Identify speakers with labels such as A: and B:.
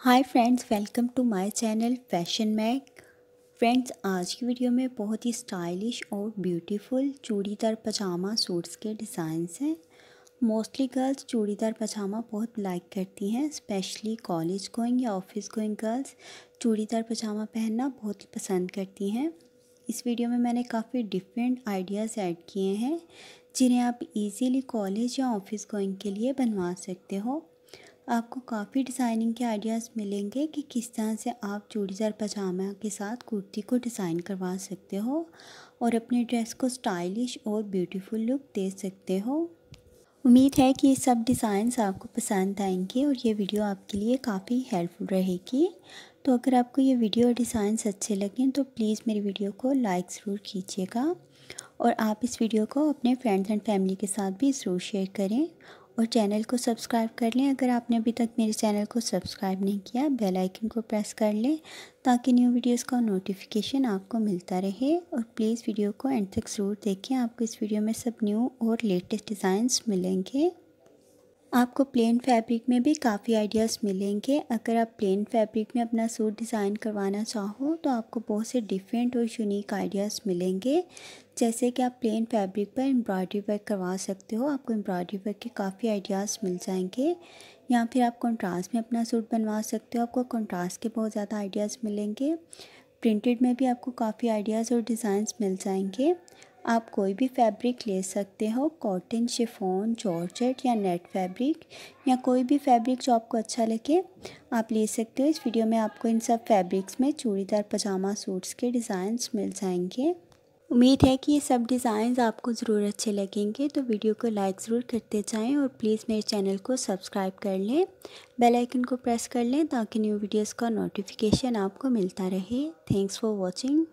A: hi friends welcome to my channel fashion mac friends आज की video में बहुत ही स्टाइलिश और ब्यूटीफुल चूड़ीदार पजामा सूट्स के डिज़ाइंस हैं मोस्टली गर्ल्स चूड़ीदार पजामा बहुत लाइक करती हैं स्पेशली कॉलेज गोइंग या office going girls churidar pyjama पहनना बहुत ही पसंद करती हैं इस वीडियो में मैंने काफ़ी डिफरेंट आइडियाज़ ऐड किए हैं जिन्हें आप इजीली कॉलेज या ऑफिस गोइंग के लिए बनवा सकते हो आपको काफ़ी डिज़ाइनिंग के आइडियाज़ मिलेंगे कि किस तरह से आप चूड़ीदार पजामा के साथ कुर्ती को डिज़ाइन करवा सकते हो और अपने ड्रेस को स्टाइलिश और ब्यूटीफुल लुक दे सकते हो उम्मीद है कि ये सब डिज़ाइंस आपको पसंद आएंगे और ये वीडियो आपके लिए काफ़ी हेल्पफुल रहेगी तो अगर आपको ये वीडियो और डिज़ाइंस अच्छे लगें तो प्लीज़ मेरी वीडियो को लाइक ज़रूर कीजिएगा और आप इस वीडियो को अपने फ्रेंड्स एंड फैमिली के साथ भी ज़रूर शेयर करें और चैनल को सब्सक्राइब कर लें अगर आपने अभी तक मेरे चैनल को सब्सक्राइब नहीं किया बेल आइकन को प्रेस कर लें ताकि न्यू वीडियोस का नोटिफिकेशन आपको मिलता रहे और प्लीज़ वीडियो को एंड तक ज़रूर देखें आपको इस वीडियो में सब न्यू और लेटेस्ट डिज़ाइंस मिलेंगे आपको प्लेन फैब्रिक में भी काफ़ी आइडियाज़ मिलेंगे अगर आप प्लेन फैब्रिक में अपना सूट डिज़ाइन करवाना चाहो तो आपको बहुत से डिफरेंट और यूनिक आइडियाज़ मिलेंगे जैसे कि आप प्लेन फैब्रिक पर एम्ब्रॉयडरी वर्क करवा सकते हो आपको एम्ब्रॉयडरी वर्क के काफ़ी आइडियाज़ मिल जाएंगे या फिर आप कॉन्ट्रास्ट में अपना सूट बनवा सकते हो आपको कॉन्ट्रास्ट के बहुत ज़्यादा आइडियाज़ मिलेंगे प्रिंटेड में भी आपको काफ़ी आइडियाज़ और डिज़ाइंस मिल जाएंगे आप कोई भी फैब्रिक ले सकते हो कॉटन शिफोन जॉर्जेट या नेट फैब्रिक या कोई भी फैब्रिक जो आपको अच्छा लगे आप ले सकते हो इस वीडियो में आपको इन सब फैब्रिक्स में चूड़ीदार पजामा सूट्स के डिज़ाइंस मिल जाएंगे उम्मीद है कि ये सब डिज़ाइंस आपको ज़रूर अच्छे लगेंगे तो वीडियो को लाइक ज़रूर करते जाएं और प्लीज़ मेरे चैनल को सब्सक्राइब कर लें बेल आइकन को प्रेस कर लें ताकि न्यू वीडियोस का नोटिफिकेशन आपको मिलता रहे थैंक्स फॉर वॉचिंग